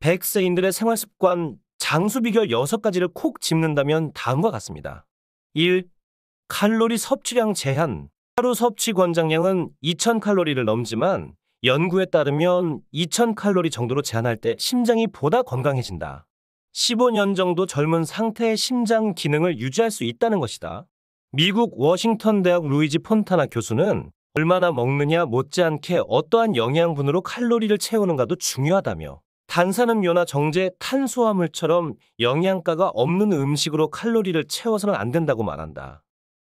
백세인들의 생활 습관 장수 비결 6가지를 콕 짚는다면 다음과 같습니다. 1. 칼로리 섭취량 제한. 하루 섭취 권장량은 2000칼로리를 넘지만 연구에 따르면 2000칼로리 정도로 제한할 때 심장이 보다 건강해진다. 15년 정도 젊은 상태의 심장 기능을 유지할 수 있다는 것이다. 미국 워싱턴 대학 루이지 폰타나 교수는 얼마나 먹느냐 못지않게 어떠한 영양분으로 칼로리를 채우는가도 중요하다며 탄산음료나 정제 탄수화물처럼 영양가가 없는 음식으로 칼로리를 채워서는 안 된다고 말한다.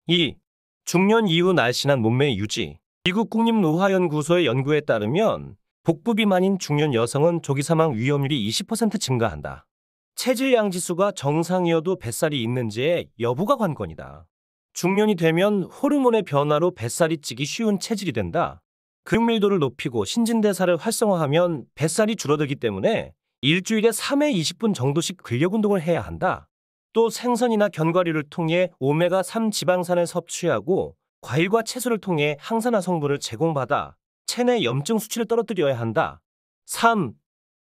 2. 중년 이후 날씬한 몸매 유지 미국 국립노화연구소의 연구에 따르면 복부 비만인 중년 여성은 조기 사망 위험률이 20% 증가한다. 체질양 지수가 정상이어도 뱃살이 있는지에 여부가 관건이다. 중년이 되면 호르몬의 변화로 뱃살이 찌기 쉬운 체질이 된다. 근육밀도를 높이고 신진대사를 활성화하면 뱃살이 줄어들기 때문에 일주일에 3회 20분 정도씩 근력 운동을 해야 한다. 또 생선이나 견과류를 통해 오메가3 지방산을 섭취하고 과일과 채소를 통해 항산화 성분을 제공받아 체내 염증 수치를 떨어뜨려야 한다. 3.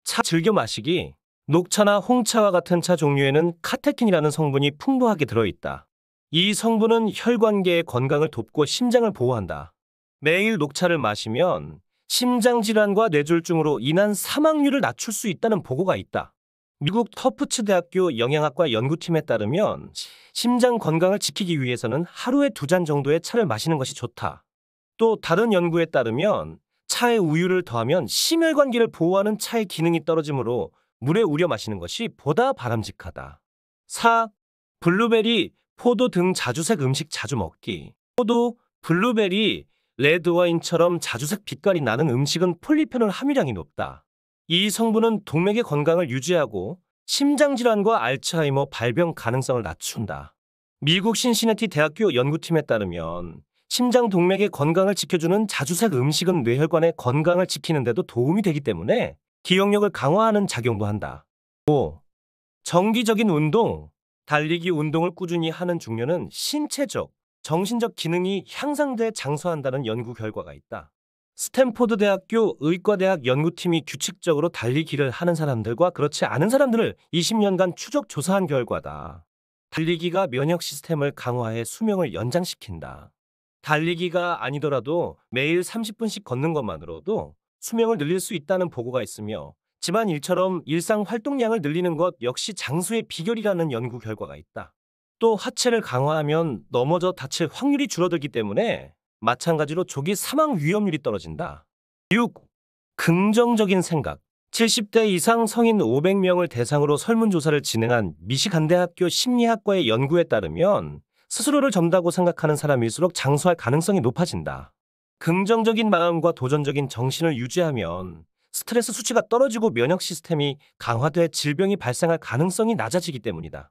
차 즐겨 마시기. 녹차나 홍차와 같은 차 종류에는 카테킨이라는 성분이 풍부하게 들어있다. 이 성분은 혈관계의 건강을 돕고 심장을 보호한다. 매일 녹차를 마시면 심장질환과 뇌졸중으로 인한 사망률을 낮출 수 있다는 보고가 있다. 미국 터프츠 대학교 영양학과 연구팀에 따르면 심장 건강을 지키기 위해서는 하루에 두 잔 정도의 차를 마시는 것이 좋다. 또 다른 연구에 따르면 차에 우유를 더하면 심혈관계를 보호하는 차의 기능이 떨어지므로 물에 우려 마시는 것이 보다 바람직하다. 4. 블루베리, 포도 등 자주색 음식 자주 먹기. 포도, 블루베리, 레드와인처럼 자주색 빛깔이 나는 음식은 폴리페놀 함유량이 높다. 이 성분은 동맥의 건강을 유지하고 심장질환과 알츠하이머 발병 가능성을 낮춘다. 미국 신시네티 대학교 연구팀에 따르면 심장 동맥의 건강을 지켜주는 자주색 음식은 뇌혈관의 건강을 지키는데도 도움이 되기 때문에 기억력을 강화하는 작용도 한다. 5. 정기적인 운동, 달리기 운동을 꾸준히 하는 중년은 신체적, 정신적 기능이 향상돼 장수한다는 연구 결과가 있다. 스탠포드 대학교 의과대학 연구팀이 규칙적으로 달리기를 하는 사람들과 그렇지 않은 사람들을 20년간 추적 조사한 결과다. 달리기가 면역 시스템을 강화해 수명을 연장시킨다. 달리기가 아니더라도 매일 30분씩 걷는 것만으로도 수명을 늘릴 수 있다는 보고가 있으며 집안 일처럼 일상 활동량을 늘리는 것 역시 장수의 비결이라는 연구 결과가 있다. 또 하체를 강화하면 넘어져 다칠 확률이 줄어들기 때문에 마찬가지로 조기 사망 위험률이 떨어진다. 6. 긍정적인 생각 70대 이상 성인 500명을 대상으로 설문조사를 진행한 미시간대학교 심리학과의 연구에 따르면 스스로를 젊다고 생각하는 사람일수록 장수할 가능성이 높아진다. 긍정적인 마음과 도전적인 정신을 유지하면 스트레스 수치가 떨어지고 면역 시스템이 강화돼 질병이 발생할 가능성이 낮아지기 때문이다.